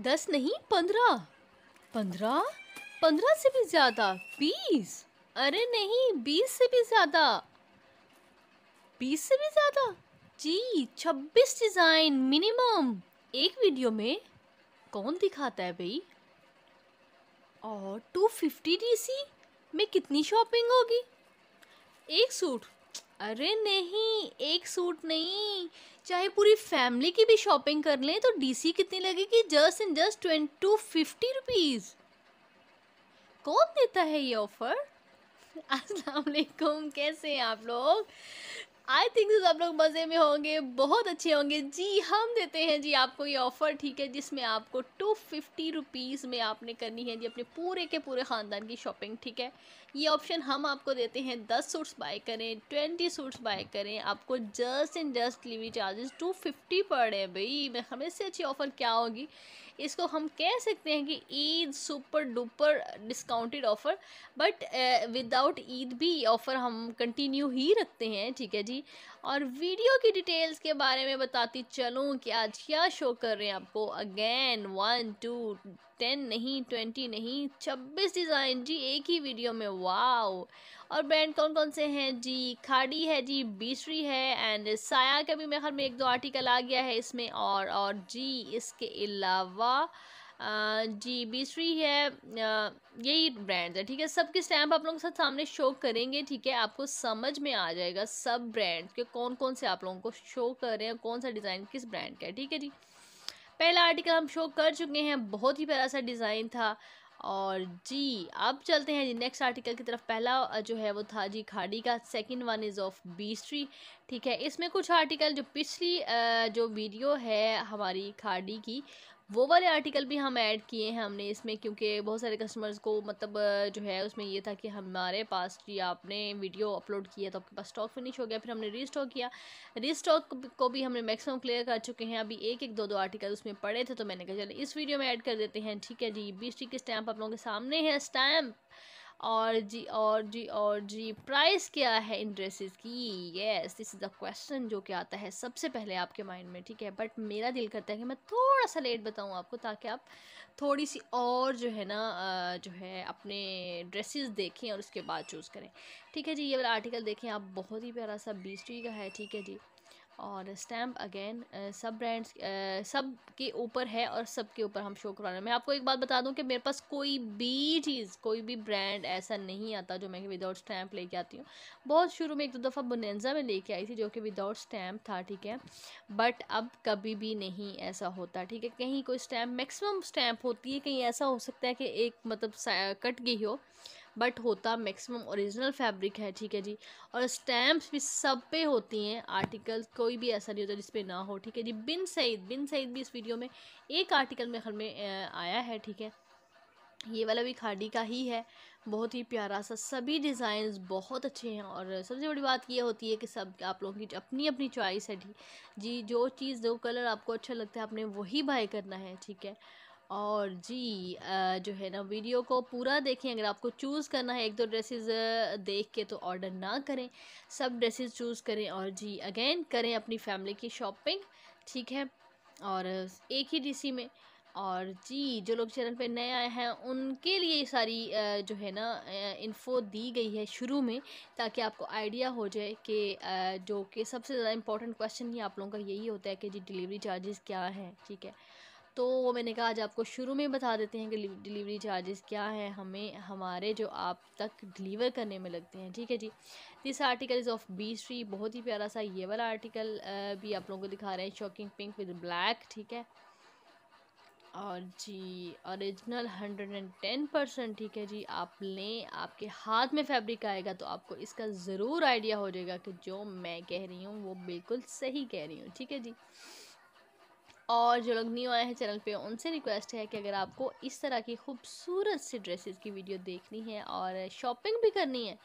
दस नहीं पंद्रह पंद्रह पंद्रह से भी ज्यादा बीस अरे नहीं बीस से भी ज्यादा बीस से भी ज्यादा जी छब्बीस डिजाइन मिनिमम एक वीडियो में कौन दिखाता है भाई और टू फिफ्टी डी में कितनी शॉपिंग होगी एक सूट अरे नहीं एक सूट नहीं चाहे पूरी फैमिली की भी शॉपिंग कर लें तो डीसी कितनी लगेगी just in just twenty two fifty rupees कौन देता है ये ऑफ़र अस्सलाम वालेकुम कैसे हैं आप लोग आई थिंक आप लोग मज़े में होंगे बहुत अच्छे होंगे जी हम देते हैं जी आपको ये ऑफ़र ठीक है जिसमें आपको टू फिफ्टी रुपीज़ में आपने करनी है जी अपने पूरे के पूरे ख़ानदान की शॉपिंग ठीक है ये ऑप्शन हम आपको देते हैं दस सूट्स बाय करें ट्वेंटी सूट्स बाय करें आपको just and just delivery charges two fifty पड़े भाई मैं हमें से अच्छी ऑफ़र क्या होगी इसको हम कह सकते हैं कि Eid super duper discounted offer but without Eid भी ऑफ़र हम कंटिन्यू ही रखते हैं ठीक है जी और वीडियो की डिटेल्स के बारे में बताती चलूँ कि आज क्या शो कर रहे हैं आपको अगेन वन टू टेन नहीं ट्वेंटी नहीं छब्बीस डिज़ाइन जी एक ही वीडियो में वाओ और ब्रांड कौन कौन से हैं जी खाड़ी है जी बीसरी है एंड साया का भी मेरे घर में एक दो आर्टिकल आ गया है इसमें और और जी इसके अलावा जी बीसरी है यही ब्रांड्स है ठीक है सबके स्टैम्प आप लोगों के साथ सामने शो करेंगे ठीक है आपको समझ में आ जाएगा सब ब्रांड के कौन कौन से आप लोगों को शो कर रहे हैं कौन सा डिज़ाइन किस ब्रांड का है ठीक है जी पहला आर्टिकल हम शो कर चुके हैं बहुत ही प्यारा सा डिज़ाइन था और जी अब चलते हैं जी नेक्स्ट आर्टिकल की तरफ पहला जो है वो था जी खाड़ी का second one is of Beechtree ठीक है इसमें कुछ आर्टिकल जो पिछली जो वीडियो है हमारी खाड़ी की वो वाले आर्टिकल भी हम ऐड किए हैं हमने इसमें क्योंकि बहुत सारे कस्टमर्स को मतलब जो है उसमें ये था कि हमारे पास जी आपने वीडियो अपलोड किया तो आपके पास स्टॉक फिनिश हो गया फिर हमने रीस्टॉक किया रीस्टॉक को भी हमने मैक्सिमम क्लियर कर चुके हैं अभी एक एक दो दो आर्टिकल उसमें पड़े थे तो मैंने कहा चलो इस वीडियो में ऐड कर देते हैं ठीक है जी बीस टी के स्टैम्प आप लोगों के सामने है स्टैम्प और जी और जी और जी प्राइस क्या है इन ड्रेसेस की yes this is the question जो कि आता है सबसे पहले आपके माइंड में ठीक है बट मेरा दिल करता है कि मैं थोड़ा सा लेट बताऊँ आपको ताकि आप थोड़ी सी और जो है ना जो है अपने ड्रेसेस देखें और उसके बाद चूज़ करें ठीक है जी ये वाला आर्टिकल देखें आप बहुत ही प्यारा सा बीस का है ठीक है जी और स्टैम्प अगेन सब ब्रांड्स सब के ऊपर है और सब के ऊपर हम शो करवा रहे हैं मैं आपको एक बात बता दूं कि मेरे पास कोई भी चीज़ कोई भी ब्रांड ऐसा नहीं आता जो मैं विदाउट स्टैम्प लेके आती हूँ बहुत शुरू में एक दो दफ़ा बुनेंजा में लेके आई थी जो कि विदाउट स्टैम्प था ठीक है बट अब कभी भी नहीं ऐसा होता ठीक है कहीं कोई स्टैम्प मैक्सिमम स्टैम्प होती है कहीं ऐसा हो सकता है कि एक मतलब कट गई हो बट होता मैक्सिमम ओरिजिनल फैब्रिक है ठीक है जी और स्टैम्प्स भी सब पे होती हैं आर्टिकल कोई भी ऐसा नहीं होता जिसपे ना हो ठीक है जी बिन सईद बिन सईद भी इस वीडियो में एक आर्टिकल में घर में आया है ठीक है ये वाला भी खाड़ी का ही है बहुत ही प्यारा सा सभी डिज़ाइन बहुत अच्छे हैं और सबसे बड़ी बात ये होती है कि सब आप लोगों की अपनी अपनी चॉइस है जी जो चीज़ जो कलर आपको अच्छा लगता है आपने वही बाय करना है ठीक है और जी जो है ना वीडियो को पूरा देखें अगर आपको चूज़ करना है एक दो ड्रेसेस देख के तो ऑर्डर ना करें सब ड्रेसेस चूज़ करें और जी अगेन करें अपनी फैमिली की शॉपिंग ठीक है और एक ही डीसी में और जी जो लोग चैनल पे नए आए हैं उनके लिए सारी जो है ना इन्फो दी गई है शुरू में ताकि आपको आइडिया हो जाए कि जो कि सबसे ज़्यादा इम्पोर्टेंट क्वेश्चन ही आप लोगों का यही होता है कि जी डिलीवरी चार्जेस क्या हैं ठीक है तो वो मैंने कहा आज आपको शुरू में बता देते हैं कि डिलीवरी चार्जेस क्या हैं हमें हमारे जो आप तक डिलीवर करने में लगते हैं ठीक है जी this article is of Beechtree बहुत ही प्यारा सा ये वाला आर्टिकल भी आप लोगों को दिखा रहे हैं शॉकिंग पिंक विद ब्लैक ठीक है और जी original hundred and ten percent ठीक है जी आप लें आपके हाथ में फैब्रिक आएगा तो आपको इसका ज़रूर आइडिया हो जाएगा कि जो मैं कह रही हूँ वो बिल्कुल सही कह रही हूँ ठीक है जी और जो लोग न्यू आए हैं चैनल पे उनसे रिक्वेस्ट है कि अगर आपको इस तरह की खूबसूरत सी ड्रेसेस की वीडियो देखनी है और शॉपिंग भी करनी है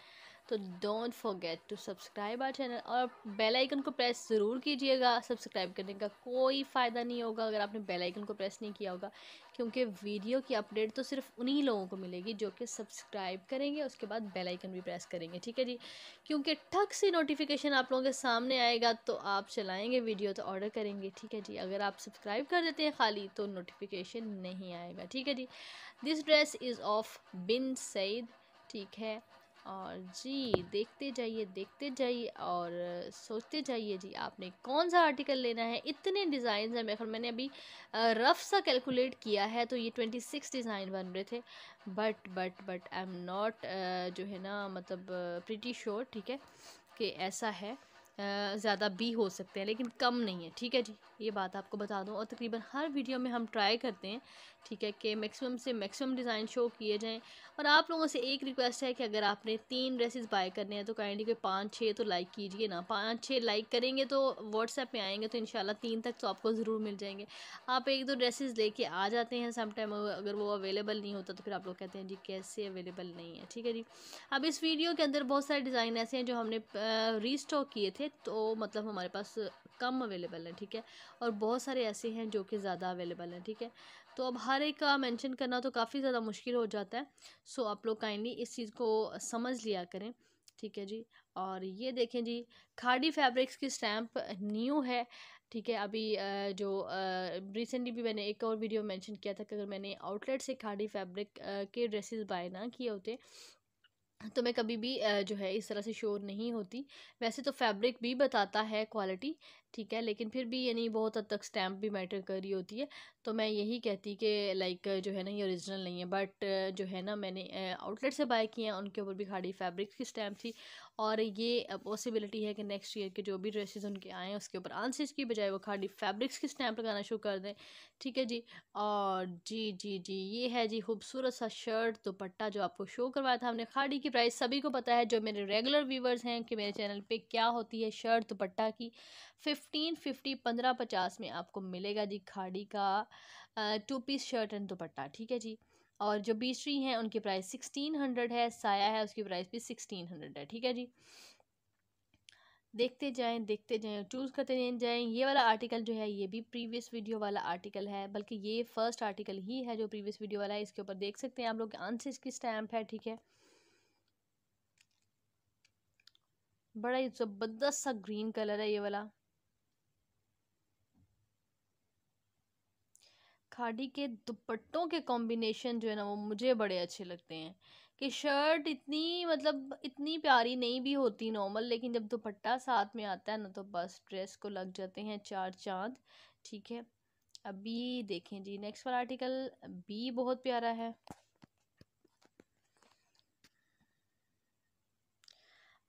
तो don't forget to subscribe our channel और बेल आइकन को प्रेस ज़रूर कीजिएगा सब्सक्राइब करने का कोई फ़ायदा नहीं होगा अगर आपने बेल आइकन को प्रेस नहीं किया होगा क्योंकि वीडियो की अपडेट तो सिर्फ उन्हीं लोगों को मिलेगी जो कि सब्सक्राइब करेंगे उसके बाद बेल आइकन भी प्रेस करेंगे ठीक है जी क्योंकि ठक से नोटिफिकेशन आप लोगों के सामने आएगा तो आप चलाएँगे वीडियो तो ऑर्डर करेंगे ठीक है जी अगर आप सब्सक्राइब कर देते हैं खाली तो नोटिफिकेशन नहीं आएगा ठीक है जी this dress is of Bin Saeed ठीक है और जी देखते जाइए देखते जाइए और सोचते जाइए जी आपने कौन सा आर्टिकल लेना है इतने डिज़ाइन हैं मेरे ख्याल मैंने अभी रफ सा कैलकुलेट किया है तो ये ट्वेंटी सिक्स डिज़ाइन बन रहे थे but but but I am not जो है ना मतलब प्रिटी श्योर ठीक है कि ऐसा है ज़्यादा भी हो सकते हैं लेकिन कम नहीं है ठीक है जी ये बात आपको बता दूँ और तकरीबन हर वीडियो में हम ट्राई करते हैं ठीक है कि मैक्सिमम से मैक्सिमम डिज़ाइन शो किए जाएँ और आप लोगों से एक रिक्वेस्ट है कि अगर आपने तीन ड्रेसेस बाय करने हैं तो काइंडली कोई पाँच छः तो लाइक कीजिए ना पाँच छः लाइक करेंगे तो व्हाट्सएप में आएंगे तो इन तीन तक तो आपको ज़रूर मिल जाएंगे आप एक दो ड्रेसेस लेके आ जाते हैं समटाइम अगर वो अवेलेबल नहीं होता तो फिर आप लोग कहते हैं जी कैसे अवेलेबल नहीं है ठीक है जी अब इस वीडियो के अंदर बहुत सारे डिज़ाइन ऐसे हैं जो हमने रीस्टॉक किए थे तो मतलब हमारे पास कम अवेलेबल हैं ठीक है और बहुत सारे ऐसे हैं जो कि ज़्यादा अवेलेबल हैं ठीक है तो अब हर एक का मेंशन करना तो काफ़ी ज़्यादा मुश्किल हो जाता है सो आप लोग काइंडली इस चीज़ को समझ लिया करें ठीक है जी और ये देखें जी खाड़ी फैब्रिक्स की स्टैम्प न्यू है ठीक है अभी जो रिसेंटली भी मैंने एक और वीडियो मेंशन किया था कि अगर मैंने आउटलेट से खाड़ी फैब्रिक के ड्रेसेस बाय ना किए होते तो मैं कभी भी जो है इस तरह से श्योर नहीं होती वैसे तो फैब्रिक भी बताता है क्वालिटी ठीक है लेकिन फिर भी यानी बहुत हद तक स्टैम्प भी मैटर कर रही होती है तो मैं यही कहती कि लाइक जो है ना ये ओरिजिनल नहीं है बट जो है ना मैंने आउटलेट से बाय किए हैं उनके ऊपर भी खाड़ी फैब्रिक की स्टैम्प थी और ये पॉसिबिलिटी है कि नेक्स्ट ईयर के जो भी ड्रेसेस उनके आए हैं उसके ऊपर आंसर्स की बजाय वो खाड़ी फैब्रिक्स की स्टैम्प लगाना शुरू कर दें ठीक है जी और जी जी जी ये है जी खूबसूरत सा शर्ट दुपट्टा जो आपको शो करवाया था हमने खाड़ी की प्राइस सभी को पता है जो मेरे रेगुलर व्यूवर्स हैं कि मेरे चैनल पर क्या होती है शर्ट दुपट्टा की फिफ्टीन फिफ्टी पंद्रह पचास में आपको मिलेगा जी खाड़ी का two piece shirt and dupatta ठीक है जी और जो बीसरी हैं उनकी प्राइस सिक्सटीन हंड्रेड है साया है उसकी प्राइस भी सिक्सटीन हंड्रेड है ठीक है जी देखते जाएं देखते जाएं चूज़ करते जाएं ये वाला आर्टिकल जो है ये भी प्रीवियस वीडियो वाला आर्टिकल है बल्कि ये फर्स्ट आर्टिकल ही है जो प्रीवियस वीडियो वाला है इसके ऊपर देख सकते हैं आप लोग आंसर की स्टैम्प है ठीक है बड़ा ही ज़बरदस्त सा ग्रीन कलर है ये वाला खाड़ी के दुपट्टों के कॉम्बिनेशन जो है ना वो मुझे बड़े अच्छे लगते हैं कि शर्ट इतनी मतलब इतनी प्यारी नहीं भी होती नॉर्मल लेकिन जब दुपट्टा साथ में आता है ना तो बस ड्रेस को लग जाते हैं चार चांद ठीक है अभी देखें जी नेक्स्ट वाला आर्टिकल बी बहुत प्यारा है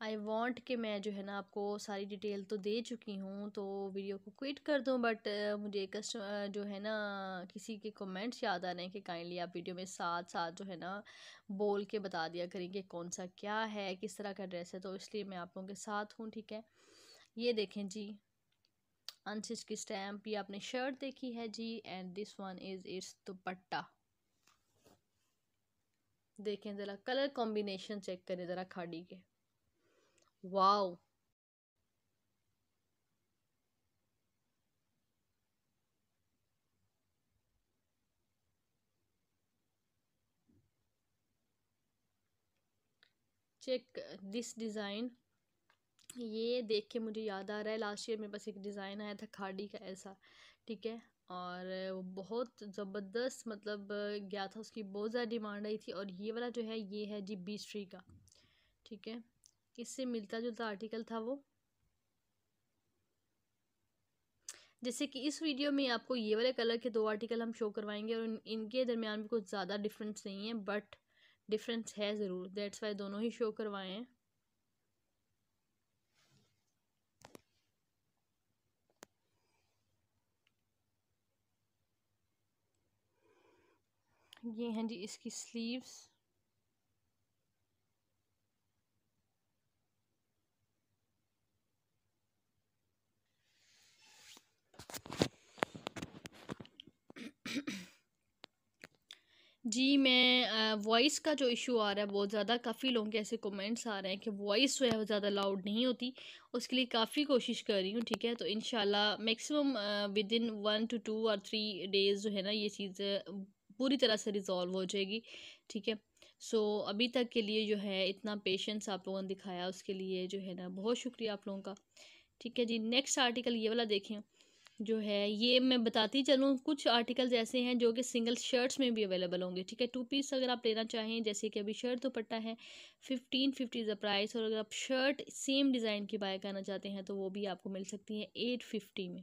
आई वॉन्ट कि मैं जो है ना आपको सारी डिटेल तो दे चुकी हूँ तो वीडियो को क्विट कर दूँ बट uh, मुझे कस्टमर uh, जो है ना किसी के कमेंट्स याद आ रहे हैं कि काइंडली आप वीडियो में साथ साथ जो है ना बोल के बता दिया करें कि कौन सा क्या है किस तरह का ड्रेस है तो इसलिए मैं आप लोगों के साथ हूँ ठीक है ये देखें जी अनस्टिच की स्टैम्प ये आपने शर्ट देखी है जी and this one is it's dupatta देखें ज़रा कलर कॉम्बिनेशन चेक करें ज़रा खाड़ी के वाओ! चेक दिस डिज़ाइन ये देख के मुझे याद आ रहा है लास्ट ईयर मेरे पास एक डिज़ाइन आया था खाड़ी का ऐसा ठीक है और वो बहुत ज़बरदस्त मतलब गया था उसकी बहुत ज़्यादा डिमांड आई थी और ये वाला जो है ये है जी बीस ट्री का ठीक है किससे मिलता जुलता आर्टिकल था वो जैसे कि इस वीडियो में आपको ये वाले कलर के दो आर्टिकल हम शो करवाएंगे और इनके दरमियान भी कुछ ज़्यादा डिफरेंस नहीं है बट डिफरेंस है ज़रूर दैट्स वाई दोनों ही शो करवाए हैं ये हैं जी इसकी स्लीव्स जी मैं वॉइस का जो इशू आ रहा है बहुत ज़्यादा काफ़ी लोगों के ऐसे कमेंट्स आ रहे हैं कि वॉइस जो है वो ज़्यादा लाउड नहीं होती उसके लिए काफ़ी कोशिश कर रही हूँ ठीक है तो in maximum within one two two और थ्री डेज़ जो है ना ये चीज़ पूरी तरह से रिजॉल्व हो जाएगी ठीक है सो so, अभी तक के लिए जो है इतना पेशेंस आप लोगों ने दिखाया उसके लिए जो है ना बहुत शुक्रिया आप लोगों का ठीक है जी नेक्स्ट आर्टिकल ये वाला देखें जो है ये मैं बताती चलूँ कुछ आर्टिकल्स ऐसे हैं जो कि सिंगल शर्ट्स में भी अवेलेबल होंगे ठीक है टू पीस अगर आप लेना चाहें जैसे कि अभी शर्ट दुपट्टा है फिफ्टीन फिफ्टी द प्राइस और अगर आप शर्ट सेम डिज़ाइन की बाय करना चाहते हैं तो वो भी आपको मिल सकती है एट फिफ्टी में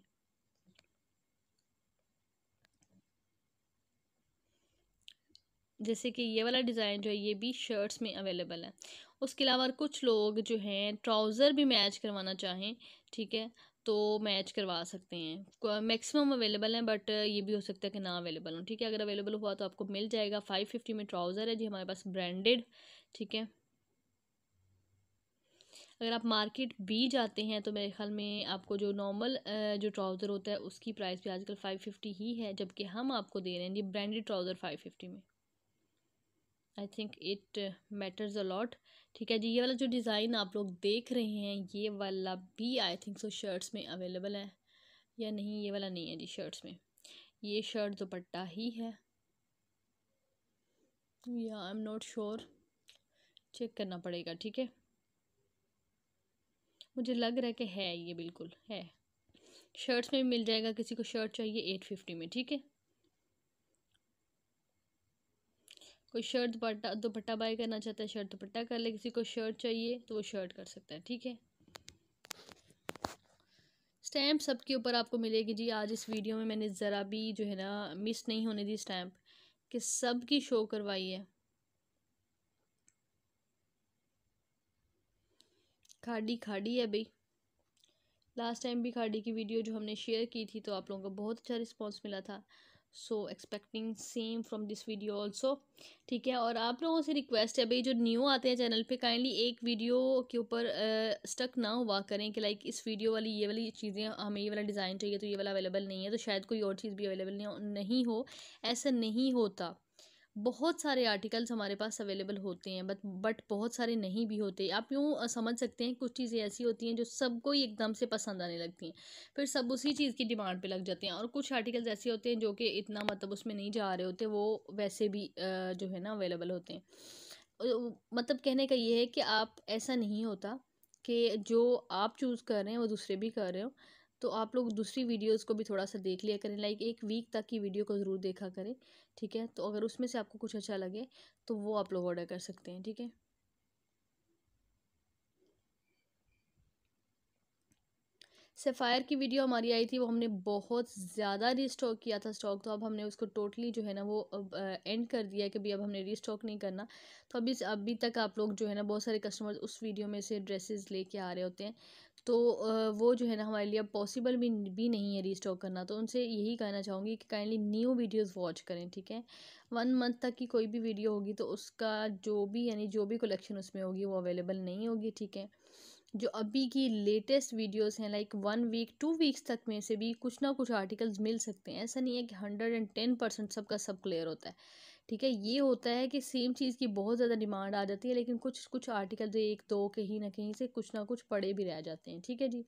जैसे कि ये वाला डिज़ाइन जो है ये भी शर्ट्स में अवेलेबल है उसके अलावा कुछ लोग जो हैं ट्राउज़र भी मैच करवाना चाहें ठीक है तो मैच करवा सकते हैं मैक्सिमम अवेलेबल हैं बट ये भी हो सकता है कि ना अवेलेबल हो ठीक है अगर अवेलेबल हुआ तो आपको मिल जाएगा फाइव फिफ्टी में ट्राउज़र है जी हमारे पास ब्रांडेड ठीक है अगर आप मार्केट भी जाते हैं तो मेरे ख्याल में आपको जो नॉर्मल जो ट्राउज़र होता है उसकी प्राइस भी आजकल फाइव फिफ्टी ही है जबकि हम आपको दे रहे हैं जी ब्रांडेड ट्राउज़र फाइव फिफ्टी में I think it matters a lot ठीक है जी ये वाला जो डिज़ाइन आप लोग देख रहे हैं ये वाला भी आई थिंक सो शर्ट्स में अवेलेबल है या नहीं ये वाला नहीं है जी शर्ट्स में ये शर्ट दुपट्टा ही है या I am not sure check करना पड़ेगा ठीक है मुझे लग रहा है कि है ये बिल्कुल है शर्ट्स में भी मिल जाएगा किसी को शर्ट चाहिए एट फिफ्टी में ठीक है कोई शर्ट दुपट्टा दुपट्टा बाय करना चाहता है शर्ट दुपट्टा कर ले किसी को शर्ट चाहिए तो वो शर्ट कर सकता है ठीक है स्टैम्प सबके ऊपर आपको मिलेगी जी आज इस वीडियो में मैंने ज़रा भी जो है ना मिस नहीं होने दी स्टैम्प कि सब की शो करवाई है खाड़ी खाड़ी है भाई लास्ट टाइम भी खाड़ी की वीडियो जो हमने शेयर की थी तो आप लोगों का बहुत अच्छा रिस्पांस मिला था so expecting same from this video also ठीक है और आप लोगों से रिक्वेस्ट है भाई जो न्यू आते हैं चैनल पे काइंडली एक वीडियो के ऊपर स्टक ना हुआ करें कि लाइक इस वीडियो वाली ये वाली चीज़ें हमें ये वाला डिज़ाइन चाहिए तो ये वाला अवेलेबल नहीं है तो शायद कोई और चीज़ भी अवेलेबल नहीं हो ऐसा नहीं होता बहुत सारे आर्टिकल्स हमारे पास अवेलेबल होते हैं बट बट बहुत सारे नहीं भी होते आप यूँ समझ सकते हैं कुछ चीज़ें ऐसी होती हैं जो सबको ही एकदम से पसंद आने लगती हैं फिर सब उसी चीज़ की डिमांड पे लग जाते हैं और कुछ आर्टिकल्स ऐसे होते हैं जो कि इतना मतलब उसमें नहीं जा रहे होते वो वैसे भी जो है ना अवेलेबल होते हैं मतलब कहने का ये है कि आप ऐसा नहीं होता कि जो आप चूज़ कर रहे हैं वो दूसरे भी कर रहे हो तो आप लोग दूसरी वीडियोस को भी थोड़ा सा देख लिया करें लाइक एक वीक तक की वीडियो को ज़रूर देखा करें ठीक है तो अगर उसमें से आपको कुछ अच्छा लगे तो वो आप लोग ऑर्डर कर सकते हैं ठीक है सेफ़ायर की वीडियो हमारी आई थी वो हमने बहुत ज़्यादा रीस्टॉक किया था स्टॉक तो अब हमने उसको टोटली जो है ना वो अब, एंड कर दिया है कि भाई अब हमने रीस्टॉक नहीं करना तो अभी अभी तक आप लोग जो है ना बहुत सारे कस्टमर्स उस वीडियो में से ड्रेसेस लेके आ रहे होते हैं तो वो जो है ना हमारे लिए पॉसिबल भी भी नहीं है रीस्टॉक करना तो उनसे यही कहना चाहूँगी कि काइंडली न्यू वीडियोज़ वॉच करें ठीक है वन मंथ तक की कोई भी वीडियो होगी तो उसका जो भी यानी जो भी कलेक्शन उसमें होगी वो अवेलेबल नहीं होगी ठीक है जो अभी की लेटेस्ट वीडियोस हैं like one week two weeks तक में से भी कुछ ना कुछ आर्टिकल्स मिल सकते हैं ऐसा नहीं है कि हंड्रेड एंड टेन परसेंट सबका सब क्लियर होता है ठीक है ये होता है कि सेम चीज़ की बहुत ज़्यादा डिमांड आ जाती है लेकिन कुछ कुछ आर्टिकल एक दो कहीं ना कहीं से कुछ ना कुछ पड़े भी रह जाते हैं ठीक है जी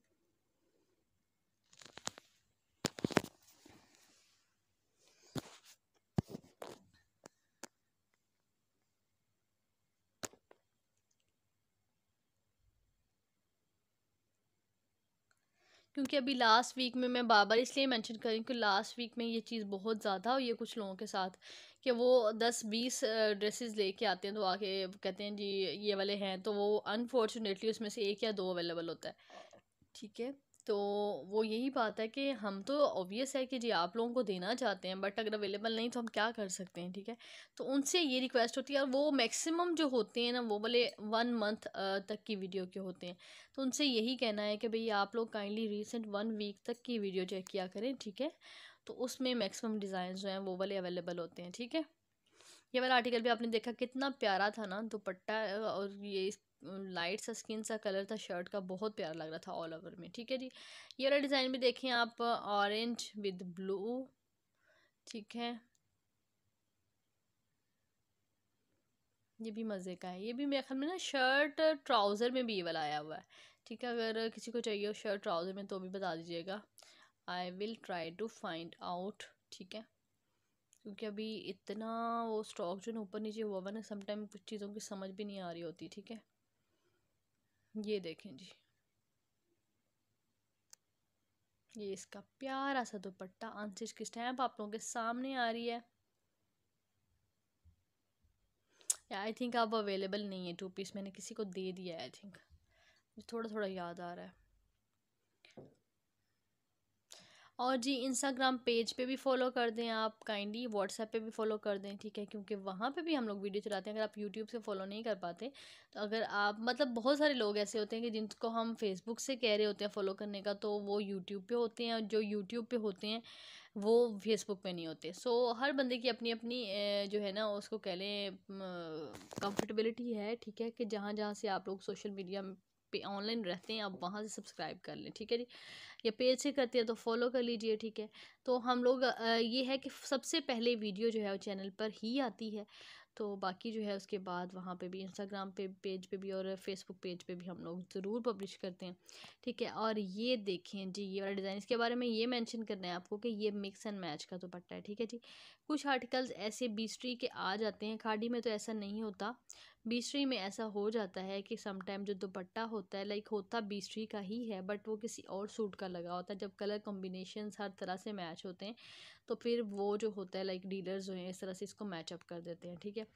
क्योंकि अभी लास्ट वीक में मैं बार बार इसलिए मेंशन कर रही हूँ कि लास्ट वीक में ये चीज़ बहुत ज़्यादा हुई है कुछ लोगों के साथ कि वो दस बीस ड्रेसेस लेके आते हैं तो आके कहते हैं जी ये वाले हैं तो वो अनफॉर्चुनेटली उसमें से एक या दो अवेलेबल होता है ठीक है तो वो यही बात है कि हम तो ऑब्वियस है कि जी आप लोगों को देना चाहते हैं बट अगर अवेलेबल नहीं तो हम क्या कर सकते हैं ठीक है तो उनसे ये रिक्वेस्ट होती है और वो मैक्सिमम जो होते हैं ना वो भले वन मंथ तक की वीडियो के होते हैं तो उनसे यही कहना है कि भई आप लोग काइंडली रिसेंट वन वीक तक की वीडियो चेक किया करें ठीक है तो उसमें मैक्सिमम डिज़ाइन जो हैं वो वाले अवेलेबल होते हैं ठीक है ये वाला आर्टिकल भी आपने देखा कितना प्यारा था ना दुपट्टा और ये लाइट सा स्किन सा कलर था शर्ट का बहुत प्यारा लग रहा था ऑल ओवर में ठीक है जी ये वाला डिज़ाइन भी देखें आप ऑरेंज विद ब्लू ठीक है ये भी मज़े का है ये भी मेरे ख्याल में ना शर्ट ट्राउज़र में भी ये वाला आया हुआ है ठीक है अगर किसी को चाहिए हो शर्ट ट्राउज़र में तो भी बता दीजिएगा I will try to find out ठीक है क्योंकि अभी इतना वो स्टॉक जो ना ऊपर नीचे हुआ हुआ ना समटाइम कुछ चीज़ों की समझ भी नहीं आ रही होती ठीक है ये देखें जी ये इसका प्यारा सा दुपट्टा आंसर की स्टैंप आप लोगों के सामने आ रही है आई थिंक अब अवेलेबल नहीं है टू पीस मैंने किसी को दे दिया है आई थिंक थोड़ा थोड़ा याद आ रहा है और जी इंस्टाग्राम पेज पे भी फॉलो कर दें आप काइंडली व्हाट्सएप पे भी फॉलो कर दें ठीक है क्योंकि वहाँ पे भी हम लोग वीडियो चलाते हैं अगर आप यूट्यूब से फॉलो नहीं कर पाते तो अगर आप मतलब बहुत सारे लोग ऐसे होते हैं कि जिनको हम फेसबुक से कह रहे होते हैं फॉलो करने का तो वो यूट्यूब पर होते हैं और जो यूट्यूब पर होते हैं वो फेसबुक पे नहीं होते सो so, हर बंदे की अपनी अपनी जो है ना उसको कह लें कम्फर्टेबिलिटी है ठीक है कि जहाँ जहाँ से आप लोग सोशल मीडिया पे ऑनलाइन रहते हैं आप वहाँ से सब्सक्राइब कर लें ठीक है जी या पेज से करते हैं तो फॉलो कर लीजिए ठीक है तो हम लोग ये है कि सबसे पहले वीडियो जो है वो चैनल पर ही आती है तो बाकी जो है उसके बाद वहाँ पे भी इंस्टाग्राम पे पेज पे भी और फेसबुक पेज पे भी हम लोग ज़रूर पब्लिश करते हैं ठीक है और ये देखें जी ये वाला डिज़ाइन इसके बारे में ये मेंशन करना है आपको कि ये मिक्स एंड मैच का दुपट्टा है ठीक है जी कुछ आर्टिकल्स ऐसे बीस्ट्री के आ जाते हैं खाड़ी में तो ऐसा नहीं होता बीसरी में ऐसा हो जाता है कि समटाइम जो दुपट्टा होता है लाइक होता बीसरी का ही है बट वो किसी और सूट का लगा होता है जब कलर कॉम्बिनेशन हर तरह से मैच होते हैं तो फिर वो जो होता है लाइक डीलर्स जो हैं इस तरह से इसको मैचअप कर देते हैं ठीक है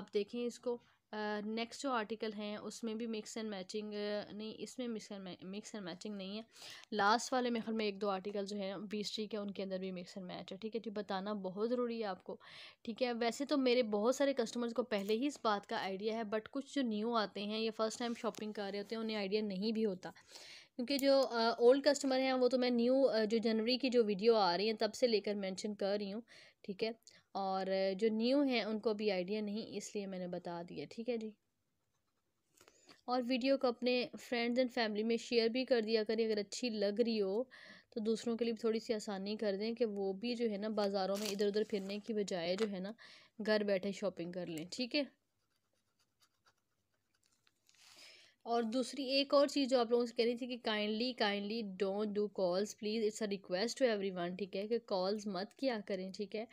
अब देखें इसको नेक्स्ट जो आर्टिकल हैं उसमें भी मिक्स एंड मैचिंग नहीं इसमें mix and mix and matching नहीं है लास्ट वाले मेहर में एक दो आर्टिकल जो है बीस ट्री के उनके अंदर भी मिक्स एंड मैच है ठीक है जी तो बताना बहुत ज़रूरी है आपको ठीक है वैसे तो मेरे बहुत सारे कस्टमर्स को पहले ही इस बात का आइडिया है बट कुछ जो न्यू आते हैं या फ़र्स्ट टाइम शॉपिंग कर रहे होते हैं उन्हें आइडिया नहीं भी होता क्योंकि जो ओल्ड कस्टमर हैं वो तो मैं न्यू जो जनवरी की जो वीडियो आ रही है तब से लेकर मैंशन कर रही हूँ ठीक है और जो न्यू हैं उनको भी आइडिया नहीं इसलिए मैंने बता दिया ठीक है जी और वीडियो को अपने फ्रेंड्स एंड फैमिली में शेयर भी कर दिया करें अगर अच्छी लग रही हो तो दूसरों के लिए थोड़ी सी आसानी कर दें कि वो भी जो है ना बाज़ारों में इधर उधर फिरने की बजाय जो है ना घर बैठे शॉपिंग कर लें ठीक है और दूसरी एक और चीज़ जो आप लोगों से कह रही थी कि kindly kindly don't do calls please it's a request to everyone ठीक है कि कॉल्स मत किया करें ठीक है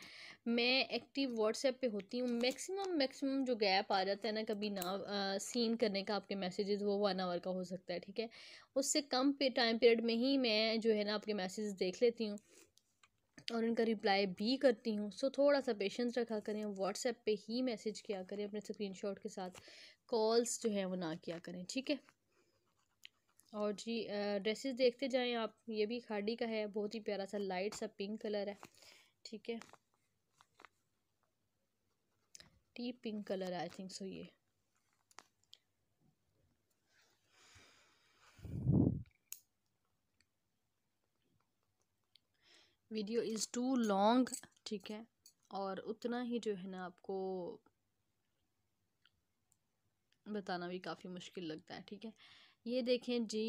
मैं एक्टिव व्हाट्सएप पे होती हूँ मैक्सिमम मैक्सिमम जो गैप आ जाता है ना कभी ना आ, सीन करने का आपके मैसेजेस वो वन आवर का हो सकता है ठीक है उससे कम पे टाइम पीरियड में ही मैं जो है ना आपके मैसेज देख लेती हूँ और उनका रिप्लाई भी करती हूँ सो थोड़ा सा पेशेंस रखा करें व्हाट्सएप पे ही मैसेज किया करें अपने स्क्रीनशॉट के साथ कॉल्स जो है वो ना किया करें ठीक है और जी ड्रेसेस देखते जाएं आप ये भी खाड़ी का है बहुत ही प्यारा सा लाइट सा पिंक कलर है ठीक है tea pink colour I think so ये वीडियो इज़ टू लॉन्ग ठीक है और उतना ही जो है ना आपको बताना भी काफ़ी मुश्किल लगता है ठीक है ये देखें जी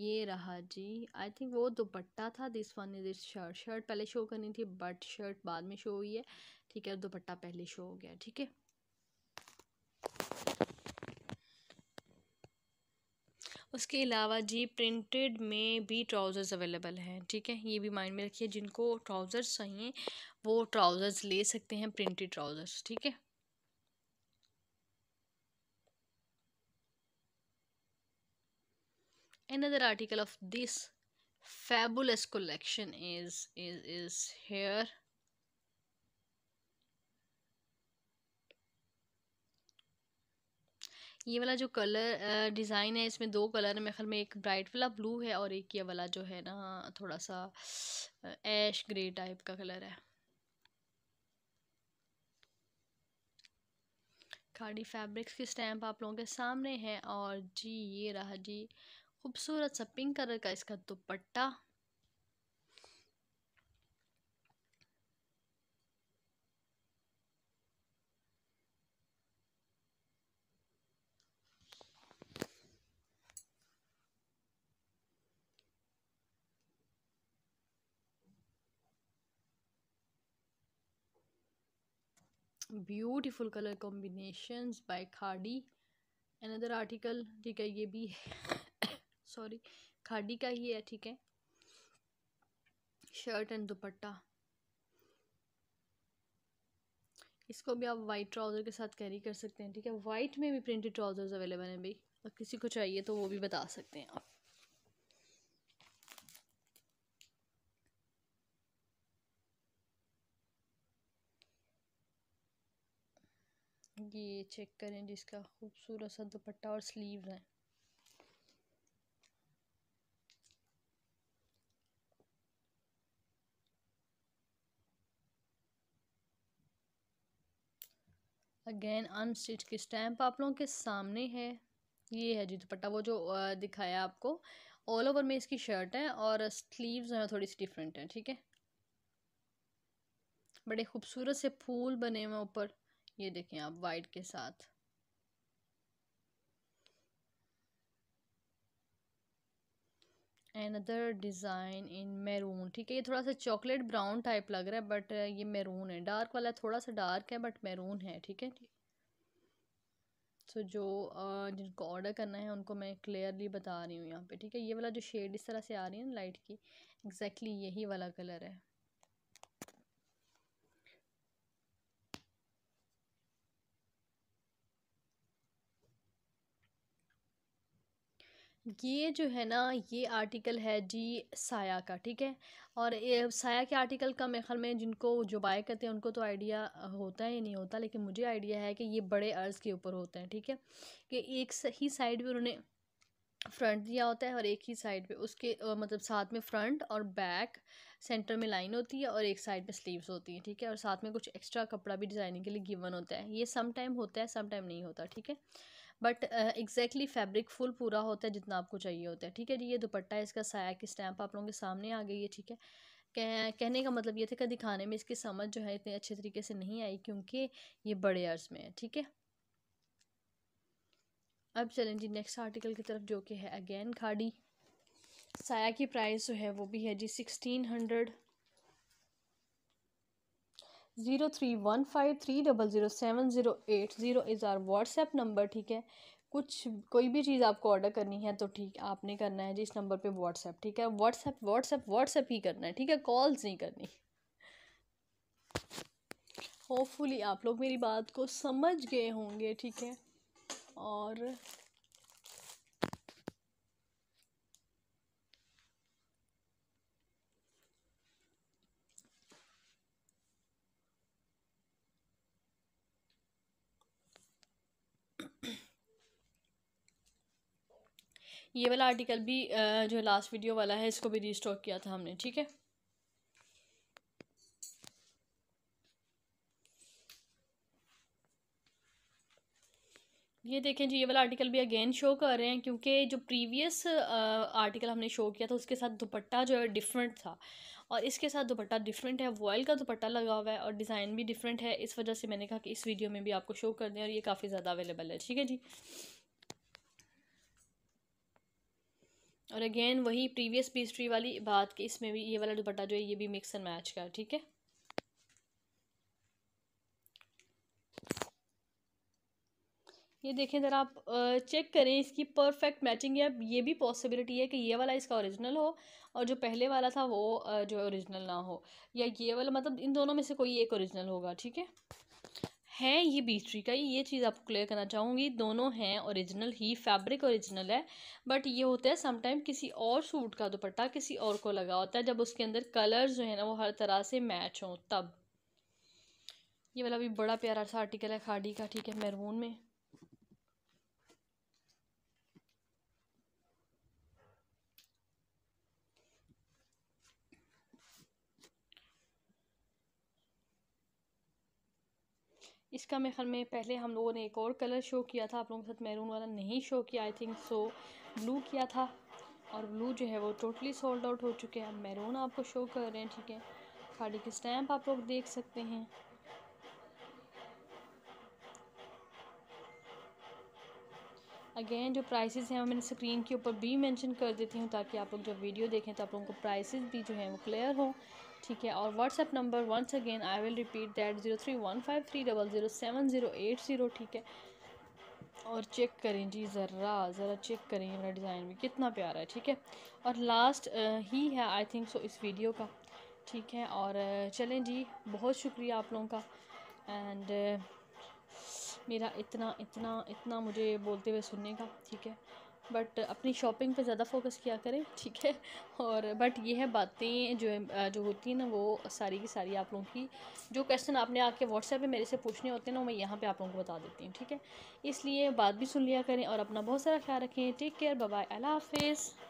ये रहा जी आई थिंक वो दुपट्टा था this one is this shirt shirt पहले शो करनी थी बट शर्ट बाद में शो हुई है ठीक है दुपट्टा पहले शो हो गया ठीक है उसके अलावा जी प्रिंटेड में भी ट्राउज़र्स अवेलेबल हैं ठीक है ये भी माइंड में रखिए जिनको ट्राउज़र्स चाहिए वो ट्राउज़र्स ले सकते हैं प्रिंटेड ट्राउज़र्स ठीक है another article of this fabulous collection is is is here ये वाला जो कलर डिज़ाइन है इसमें दो कलर है मेरे ख्याल में एक ब्राइट वाला ब्लू है और एक ये वाला जो है ना थोड़ा सा ऐश ग्रे टाइप का कलर है खाड़ी फैब्रिक्स की स्टैंप आप लोगों के सामने है और जी ये रहा जी खूबसूरत सा पिंक कलर का इसका dupatta beautiful colour combination by khadi another article ठीक है ये भी है सॉरी खाडी का ही है ठीक है शर्ट एंड दुपट्टा इसको भी आप वाइट ट्राउज़र के साथ कैरी कर सकते हैं ठीक है वाइट में भी प्रिंटेड ट्राउज़र्स अवेलेबल हैं भाई और किसी को चाहिए तो वो भी बता सकते हैं आप चेक करें जिसका खूबसूरत सा दुपट्टा और स्लीव है अगेन अनस्टिच की स्टैम्प आप लोगों के सामने है ये है जी दुपट्टा वो जो दिखाया आपको ऑल ओवर में इसकी शर्ट है और स्लीव्स हैं थोड़ी सी डिफरेंट है ठीक है बड़े खूबसूरत से फूल बने हुए ऊपर ये देखें आप वाइट के साथ एनदर डिज़ाइन इन मैरून ठीक है ये थोड़ा सा चॉकलेट ब्राउन टाइप लग रहा है बट ये मैरून है डार्क वाला थोड़ा सा डार्क है बट मैरून है ठीक है सो so, जो जिनको ऑर्डर करना है उनको मैं क्लियरली बता रही हूँ यहाँ पे ठीक है ये वाला जो शेड इस तरह से आ रही है ना लाइट की एग्जैक्टली exactly यही वाला कलर है ये जो है ना ये आर्टिकल है जी साया का ठीक है और ये साया के आर्टिकल का मेरे ख्याल में जिनको जो बाय करते हैं उनको तो आइडिया होता है या नहीं होता लेकिन मुझे आइडिया है कि ये बड़े अर्ज़ के ऊपर होते हैं ठीक है कि एक ही साइड पे उन्होंने फ्रंट दिया होता है और एक ही साइड पे उसके मतलब साथ में फ्रंट और बैक सेंटर में लाइन होती है और एक साइड पे स्लीव्स होती है ठीक है और साथ में कुछ एक्स्ट्रा कपड़ा भी डिज़ाइनिंग के लिए गिवन होता है ये सम टाइम होता है सम टाइम नहीं होता ठीक है बट एग्जैक्टली फैब्रिक फुल पूरा होता है जितना आपको चाहिए होता है ठीक है जी ये दुपट्टा है इसका साया की स्टैंप आप लोगों के सामने आ गई है ठीक है कह कहने का मतलब ये था कि दिखाने में इसकी समझ जो है इतने अच्छे तरीके से नहीं आई क्योंकि ये बड़े अर्ज में है ठीक है अब चलें जी नेक्स्ट आर्टिकल की तरफ जो कि है अगेन खाड़ी साया की प्राइस जो है वो भी है जी sixteen hundred zero three one five three double zero seven zero eight zero is our WhatsApp number ठीक है कुछ कोई भी चीज़ आपको ऑर्डर करनी है तो ठीक आपने करना है जी इस नंबर पे व्हाट्सएप ठीक है व्हाट्सएप व्हाट्सएप व्हाट्सएप ही करना है ठीक है कॉल्स नहीं करनी होपफुली आप लोग मेरी बात को समझ गए होंगे ठीक है और ये वाला आर्टिकल भी जो लास्ट वीडियो वाला है इसको भी रीस्टॉक किया था हमने ठीक है ये देखें जी ये वाला आर्टिकल भी अगेन शो कर रहे हैं क्योंकि जो प्रीवियस आर्टिकल हमने शो किया था उसके साथ दुपट्टा जो है डिफरेंट था और इसके साथ दुपट्टा डिफरेंट है वॉयल का दुपट्टा लगा हुआ है और डिज़ाइन भी डिफरेंट है इस वजह से मैंने कहा कि इस वीडियो में भी आपको शो कर दें और ये काफ़ी ज़्यादा अवेलेबल है ठीक है जी और अगेन वही प्रीवियस पेस्ट्री वाली बात कि इसमें भी ये वाला दुपट्टा जो है ये भी मिक्स एंड मैच का ठीक है ये देखें ज़रा आप चेक करें इसकी परफेक्ट मैचिंग है ये भी पॉसिबिलिटी है कि ये वाला इसका ओरिजिनल हो और जो पहले वाला था वो जो ओरिजिनल ना हो या ये वाला मतलब इन दोनों में से कोई एक ओरिजिनल होगा ठीक है है ये बीसट्री का ये चीज़ आपको क्लियर करना चाहूँगी दोनों हैं ओरिजिनल ही फैब्रिक ओरिजिनल है बट ये होता है समटाइम किसी और सूट का दुपट्टा किसी और को लगा होता है जब उसके अंदर कलर जो है ना वो हर तरह से मैच हों तब ये वाला भी बड़ा प्यारा सा आर्टिकल है खाड़ी का ठीक है मैरून में इसका मेरे ख्याल में पहले हम लोगों ने एक और कलर शो किया था आप लोगों के साथ मैरून वाला नहीं शो किया आई थिंक सो ब्लू किया था और ब्लू जो है वो टोटली सोल्ड आउट हो चुके हैं मैरून आपको शो कर रहे हैं ठीक है खाड़ी के स्टैम्प आप लोग देख सकते हैं अगेन जो प्राइसेस हैं वो मैंने स्क्रीन के ऊपर भी मेंशन कर देती हूँ ताकि आप लोग जब वीडियो देखें तो आप लोगों को प्राइसेस भी जो हैं वो क्लियर हो ठीक है और WhatsApp number once again I will repeat that zero three one five three double zero seven zero eight zero ठीक है और चेक करें जी ज़रा ज़रा चेक करें मेरा डिज़ाइन भी कितना प्यारा है ठीक है और लास्ट ही है आई थिंक सो इस वीडियो का ठीक है और चलें जी बहुत शुक्रिया आप लोगों का एंड मेरा इतना इतना इतना मुझे बोलते हुए सुनने का ठीक है बट अपनी शॉपिंग पे ज़्यादा फोकस किया करें ठीक है और बट ये है बातें जो जो होती हैं ना वो सारी की सारी आप लोगों की जो क्वेश्चन आपने आके व्हाट्सएप पे मेरे से पूछने होते हैं ना मैं यहाँ पे आप लोगों को बता देती हूँ ठीक है इसलिए बात भी सुन लिया करें और अपना बहुत सारा ख्याल रखें टेक केयर बाय अल्लाह हाफिज़